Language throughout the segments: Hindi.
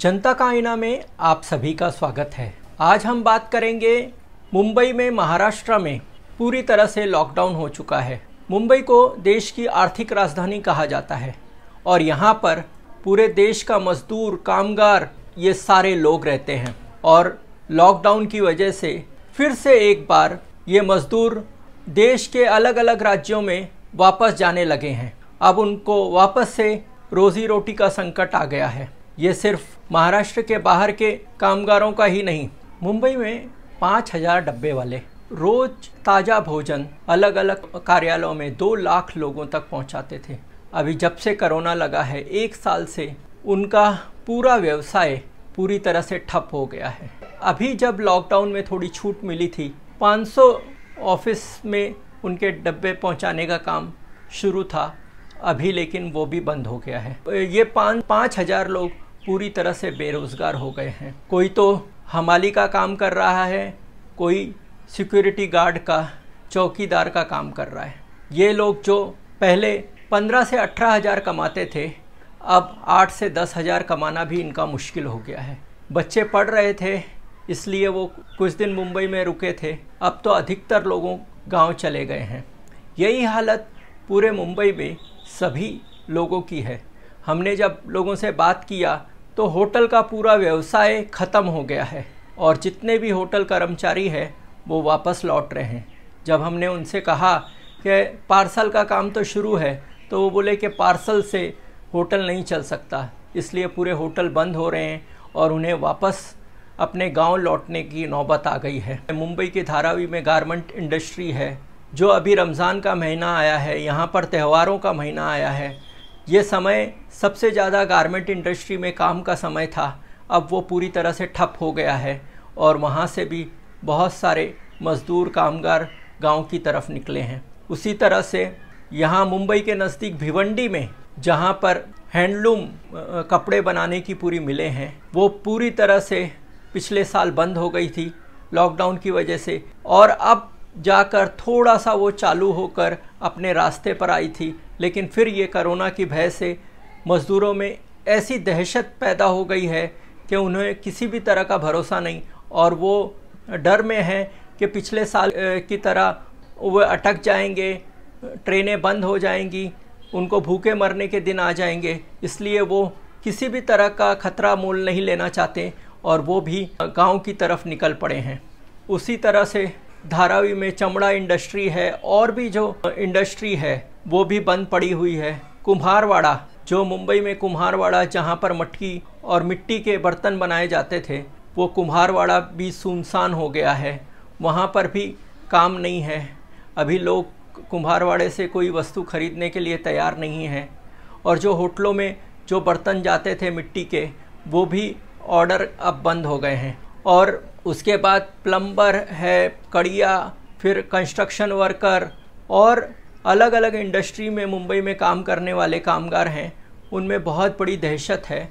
जनता का आईना में आप सभी का स्वागत है आज हम बात करेंगे मुंबई में महाराष्ट्र में पूरी तरह से लॉकडाउन हो चुका है मुंबई को देश की आर्थिक राजधानी कहा जाता है और यहाँ पर पूरे देश का मजदूर कामगार ये सारे लोग रहते हैं और लॉकडाउन की वजह से फिर से एक बार ये मजदूर देश के अलग अलग राज्यों में वापस जाने लगे हैं अब उनको वापस से रोजी रोटी का संकट आ गया है ये सिर्फ महाराष्ट्र के बाहर के कामगारों का ही नहीं मुंबई में पाँच हजार डब्बे वाले रोज ताज़ा भोजन अलग अलग कार्यालयों में दो लाख लोगों तक पहुंचाते थे अभी जब से कोरोना लगा है एक साल से उनका पूरा व्यवसाय पूरी तरह से ठप हो गया है अभी जब लॉकडाउन में थोड़ी छूट मिली थी 500 ऑफिस में उनके डब्बे पहुंचाने का काम शुरू था अभी लेकिन वो भी बंद हो गया है ये पाँच पाँच हज़ार लोग पूरी तरह से बेरोज़गार हो गए हैं कोई तो हमाली का काम कर रहा है कोई सिक्योरिटी गार्ड का चौकीदार का काम कर रहा है ये लोग जो पहले पंद्रह से अठारह हज़ार कमाते थे अब आठ से दस हज़ार कमाना भी इनका मुश्किल हो गया है बच्चे पढ़ रहे थे इसलिए वो कुछ दिन मुंबई में रुके थे अब तो अधिकतर लोगों गांव चले गए हैं यही हालत पूरे मुंबई में सभी लोगों की है हमने जब लोगों से बात किया तो होटल का पूरा व्यवसाय ख़त्म हो गया है और जितने भी होटल कर्मचारी हैं वो वापस लौट रहे हैं जब हमने उनसे कहा कि पार्सल का काम तो शुरू है तो वो बोले कि पार्सल से होटल नहीं चल सकता इसलिए पूरे होटल बंद हो रहे हैं और उन्हें वापस अपने गांव लौटने की नौबत आ गई है मुंबई के धारावी में गारमेंट इंडस्ट्री है जो अभी रमज़ान का महीना आया है यहाँ पर त्योहारों का महीना आया है ये समय सबसे ज़्यादा गारमेंट इंडस्ट्री में काम का समय था अब वो पूरी तरह से ठप हो गया है और वहाँ से भी बहुत सारे मज़दूर कामगार गांव की तरफ निकले हैं उसी तरह से यहाँ मुंबई के नज़दीक भिवंडी में जहाँ पर हैंडलूम कपड़े बनाने की पूरी मिलें हैं वो पूरी तरह से पिछले साल बंद हो गई थी लॉकडाउन की वजह से और अब जाकर थोड़ा सा वो चालू होकर अपने रास्ते पर आई थी लेकिन फिर ये कोरोना की भय से मज़दूरों में ऐसी दहशत पैदा हो गई है कि उन्हें किसी भी तरह का भरोसा नहीं और वो डर में हैं कि पिछले साल की तरह वह अटक जाएंगे ट्रेनें बंद हो जाएंगी उनको भूखे मरने के दिन आ जाएंगे इसलिए वो किसी भी तरह का खतरा मोल नहीं लेना चाहते और वो भी गांव की तरफ निकल पड़े हैं उसी तरह से धारावी में चमड़ा इंडस्ट्री है और भी जो इंडस्ट्री है वो भी बंद पड़ी हुई है कुम्हारवाड़ा जो मुंबई में कुम्हारवाड़ा जहाँ पर मटकी और मिट्टी के बर्तन बनाए जाते थे वो कुम्हारवाड़ा भी सुनसान हो गया है वहाँ पर भी काम नहीं है अभी लोग कुम्हारवाड़े से कोई वस्तु खरीदने के लिए तैयार नहीं है और जो होटलों में जो बर्तन जाते थे मिट्टी के वो भी ऑर्डर अब बंद हो गए हैं और उसके बाद प्लम्बर है कड़िया फिर कंस्ट्रक्शन वर्कर और अलग अलग इंडस्ट्री में मुंबई में काम करने वाले कामगार हैं उनमें बहुत बड़ी दहशत है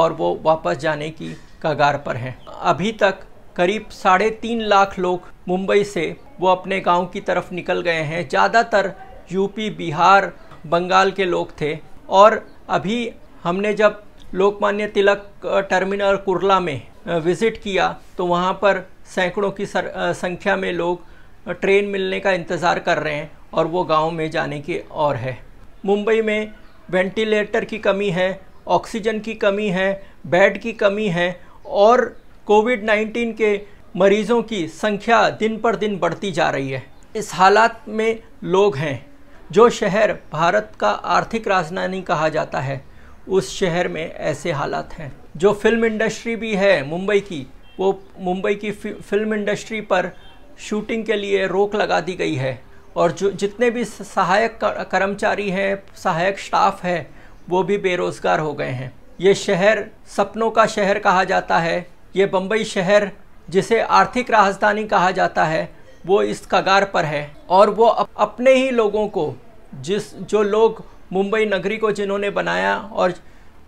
और वो वापस जाने की कगार पर हैं अभी तक करीब साढ़े तीन लाख लोग मुंबई से वो अपने गांव की तरफ निकल गए हैं ज़्यादातर यूपी बिहार बंगाल के लोग थे और अभी हमने जब लोकमान्य तिलक टर्मिनल कुरला में विज़िट किया तो वहाँ पर सैकड़ों की सर, संख्या में लोग ट्रेन मिलने का इंतज़ार कर रहे हैं और वो गांव में जाने की और है मुंबई में वेंटिलेटर की कमी है ऑक्सीजन की कमी है बेड की कमी है और कोविड 19 के मरीज़ों की संख्या दिन पर दिन बढ़ती जा रही है इस हालात में लोग हैं जो शहर भारत का आर्थिक राजधानी कहा जाता है उस शहर में ऐसे हालात हैं जो फिल्म इंडस्ट्री भी है मुंबई की वो मुंबई की फिल्म इंडस्ट्री पर शूटिंग के लिए रोक लगा दी गई है और जो जितने भी सहायक कर्मचारी हैं सहायक स्टाफ है वो भी बेरोज़गार हो गए हैं ये शहर सपनों का शहर कहा जाता है ये बम्बई शहर जिसे आर्थिक राजधानी कहा जाता है वो इस कगार पर है और वो अपने ही लोगों को जिस जो लोग मुंबई नगरी को जिन्होंने बनाया और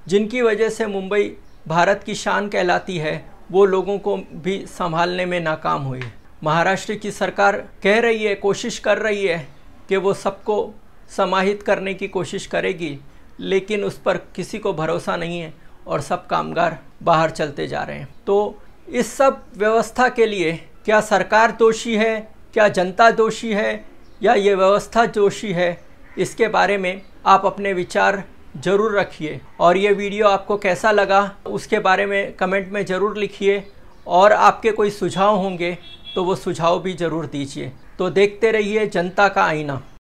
जिनकी वजह से मुंबई भारत की शान कहलाती है वो लोगों को भी संभालने में नाकाम हुई महाराष्ट्र की सरकार कह रही है कोशिश कर रही है कि वो सबको समाहित करने की कोशिश करेगी लेकिन उस पर किसी को भरोसा नहीं है और सब कामगार बाहर चलते जा रहे हैं तो इस सब व्यवस्था के लिए क्या सरकार दोषी है क्या जनता दोषी है या ये व्यवस्था दोषी है इसके बारे में आप अपने विचार ज़रूर रखिए और ये वीडियो आपको कैसा लगा उसके बारे में कमेंट में ज़रूर लिखिए और आपके कोई सुझाव होंगे तो वो सुझाव भी ज़रूर दीजिए तो देखते रहिए जनता का आईना